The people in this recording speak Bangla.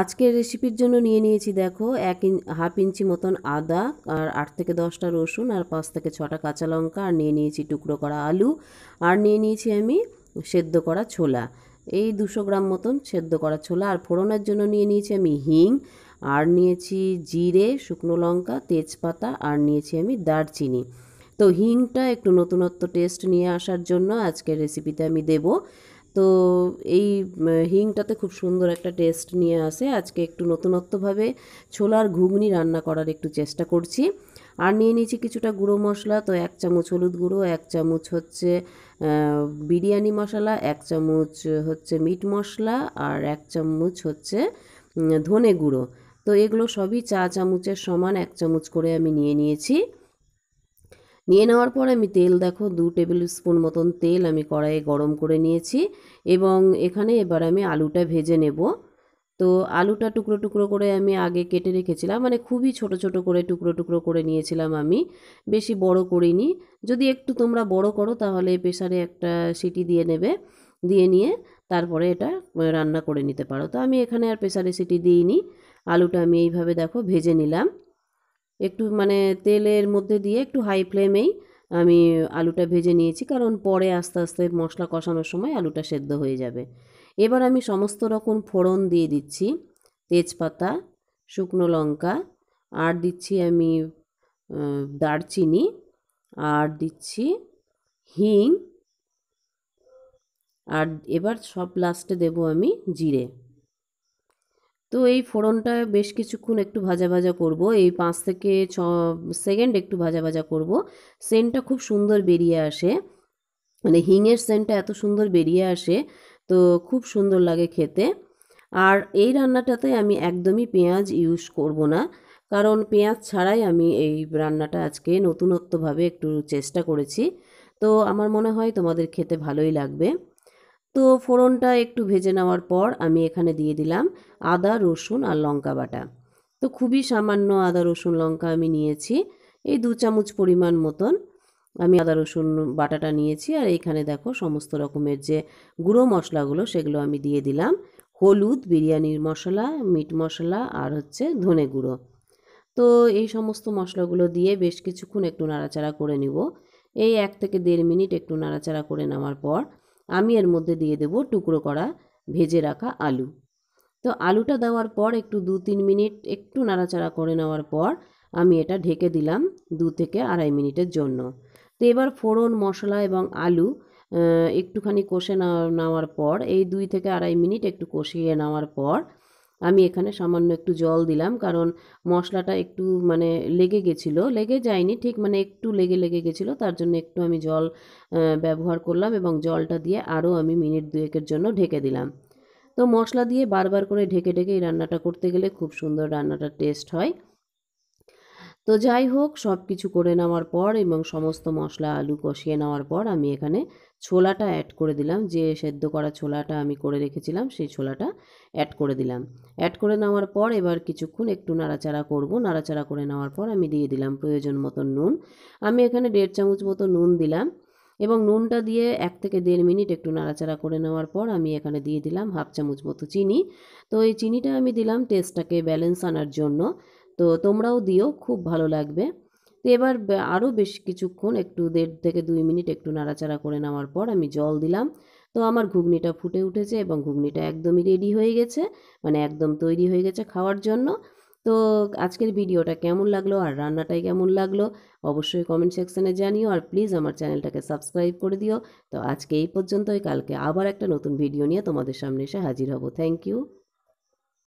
আজকের রেসিপির জন্য নিয়ে নিয়েছি দেখো এক ইঞ্চ হাফ ইঞ্চি মতন আদা আর আট থেকে দশটা রসুন আর পাঁচ থেকে ছটা কাঁচা লঙ্কা আর নিয়ে নিয়েছি টুকরো করা আলু আর নিয়ে নিয়েছি আমি সেদ্ধ করা ছোলা এই দুশো গ্রাম মতন সেদ্ধ করা ছোলা আর ফোড়নের জন্য নিয়ে নিয়েছি আমি হিং আর নিয়েছি জিরে শুকনো লঙ্কা তেজপাতা আর নিয়েছি আমি দারচিনি তো হিংটা একটু নতুনত্ব টেস্ট নিয়ে আসার জন্য আজকের রেসিপিতে আমি দেবো তো এই হিংটাতে খুব সুন্দর একটা টেস্ট নিয়ে আসে আজকে একটু নতুনত্বভাবে ছোলার ঘুগনি রান্না করার একটু চেষ্টা করছি আর নিয়ে নিয়েছি কিছুটা গুঁড়ো মশলা তো এক চামচ হলুদ গুঁড়ো এক চামচ হচ্ছে বিরিয়ানি মশলা এক চামচ হচ্ছে মিট মশলা আর এক চামচ হচ্ছে ধনে গুঁড়ো তো এগুলো সবই চা চামচের সমান এক চামচ করে আমি নিয়ে নিয়েছি নিয়ে নেওয়ার পর আমি তেল দেখো দু টেবিল স্পুন মতন তেল আমি কড়াইয়ে গরম করে নিয়েছি এবং এখানে এবার আমি আলুটা ভেজে নেব তো আলুটা টুকরো টুকরো করে আমি আগে কেটে রেখেছিলাম মানে খুবই ছোট ছোট করে টুকরো টুকরো করে নিয়েছিলাম আমি বেশি বড় করিনি যদি একটু তোমরা বড় করো তাহলে প্রেশারে একটা সিটি দিয়ে নেবে দিয়ে নিয়ে তারপরে এটা রান্না করে নিতে পারো তো আমি এখানে আর প্রেশারে সিটি দিইনি আলুটা আমি এইভাবে দেখো ভেজে নিলাম একটু মানে তেলের মধ্যে দিয়ে একটু হাই ফ্লেমেই আমি আলুটা ভেজে নিয়েছি কারণ পরে আস্তে আস্তে মশলা কষানোর সময় আলুটা সেদ্ধ হয়ে যাবে এবার আমি সমস্ত রকম ফোড়ন দিয়ে দিচ্ছি তেজপাতা শুকনো লঙ্কা আর দিচ্ছি আমি দারচিনি আর দিচ্ছি হিং আর এবার সব লাস্টে দেব আমি জিরে তো এই ফোড়নটা বেশ কিছুক্ষণ একটু ভাজা ভাজা করব এই পাঁচ থেকে ছ সেকেন্ড একটু ভাজা ভাজা করব সেন্টটা খুব সুন্দর বেরিয়ে আসে মানে হিঙের সেন্টটা এত সুন্দর বেরিয়ে আসে তো খুব সুন্দর লাগে খেতে আর এই রান্নাটাতে আমি একদমই পেঁয়াজ ইউজ করব না কারণ পেঁয়াজ ছাড়াই আমি এই রান্নাটা আজকে নতুনত্বভাবে একটু চেষ্টা করেছি তো আমার মনে হয় তোমাদের খেতে ভালোই লাগবে তো ফোড়নটা একটু ভেজে নেওয়ার পর আমি এখানে দিয়ে দিলাম আদা রসুন আর লঙ্কা বাটা তো খুবই সামান্য আদা রসুন লঙ্কা আমি নিয়েছি এই দু চামচ পরিমাণ মতন আমি আদা রসুন বাটাটা নিয়েছি আর এইখানে দেখো সমস্ত রকমের যে গুঁড়ো মশলাগুলো সেগুলো আমি দিয়ে দিলাম হলুদ বিরিয়ানির মশলা মিট মশলা আর হচ্ছে ধনে গুঁড়ো তো এই সমস্ত মশলাগুলো দিয়ে বেশ কিছুক্ষণ একটু নাড়াচাড়া করে নিব এই এক থেকে দেড় মিনিট একটু নাড়াচাড়া করে নেওয়ার পর আমি এর মধ্যে দিয়ে দেব টুকরো করা ভেজে রাখা আলু তো আলুটা দেওয়ার পর একটু দু তিন মিনিট একটু নাড়াচাড়া করে নেওয়ার পর আমি এটা ঢেকে দিলাম দু থেকে আড়াই মিনিটের জন্য তো এবার ফোড়ন মশলা এবং আলু একটুখানি কষে নেওয়ার পর এই দুই থেকে আড়াই মিনিট একটু কষিয়ে নেওয়ার পর আমি এখানে সামান্য একটু জল দিলাম কারণ মশলাটা একটু মানে লেগে গেছিলো লেগে যায়নি ঠিক মানে একটু লেগে লেগে গেছিলো তার জন্য একটু আমি জল ব্যবহার করলাম এবং জলটা দিয়ে আরও আমি মিনিট দুয়েকের জন্য ঢেকে দিলাম তো মশলা দিয়ে বারবার করে ঢেকে ঢেকে এই রান্নাটা করতে গেলে খুব সুন্দর রান্নাটার টেস্ট হয় তো যাই হোক সব কিছু করে নেওয়ার পর এবং সমস্ত মশলা আলু কষিয়ে নেওয়ার পর আমি এখানে ছোলাটা অ্যাড করে দিলাম যে সেদ্ধ করা ছোলাটা আমি করে রেখেছিলাম সেই ছোলাটা অ্যাড করে দিলাম অ্যাড করে নেওয়ার পর এবার কিছুক্ষণ একটু নাড়াচাড়া করব নাড়াচাড়া করে নেওয়ার পর আমি দিয়ে দিলাম প্রয়োজন মতো নুন আমি এখানে দেড় চামচ মতো নুন দিলাম এবং নুনটা দিয়ে এক থেকে দেড় মিনিট একটু নাড়াচাড়া করে নেওয়ার পর আমি এখানে দিয়ে দিলাম হাফ চামচ মতো চিনি তো এই চিনিটা আমি দিলাম টেস্টটাকে ব্যালেন্স আনার জন্য তো তোমরাও দিও খুব ভালো লাগবে তো এবার আরও বেশ কিছুক্ষণ একটু দেড় থেকে দুই মিনিট একটু নাড়াচাড়া করে নেওয়ার পর আমি জল দিলাম তো আমার ঘুগনিটা ফুটে উঠেছে এবং ঘুগনিটা একদমই রেডি হয়ে গেছে মানে একদম তৈরি হয়ে গেছে খাওয়ার জন্য তো আজকের ভিডিওটা কেমন লাগলো আর রান্নাটাই কেমন লাগলো অবশ্যই কমেন্ট সেকশানে জানিও আর প্লিজ আমার চ্যানেলটাকে সাবস্ক্রাইব করে দিও তো আজকে এই পর্যন্তই কালকে আবার একটা নতুন ভিডিও নিয়ে তোমাদের সামনে এসে হাজির হব থ্যাংক ইউ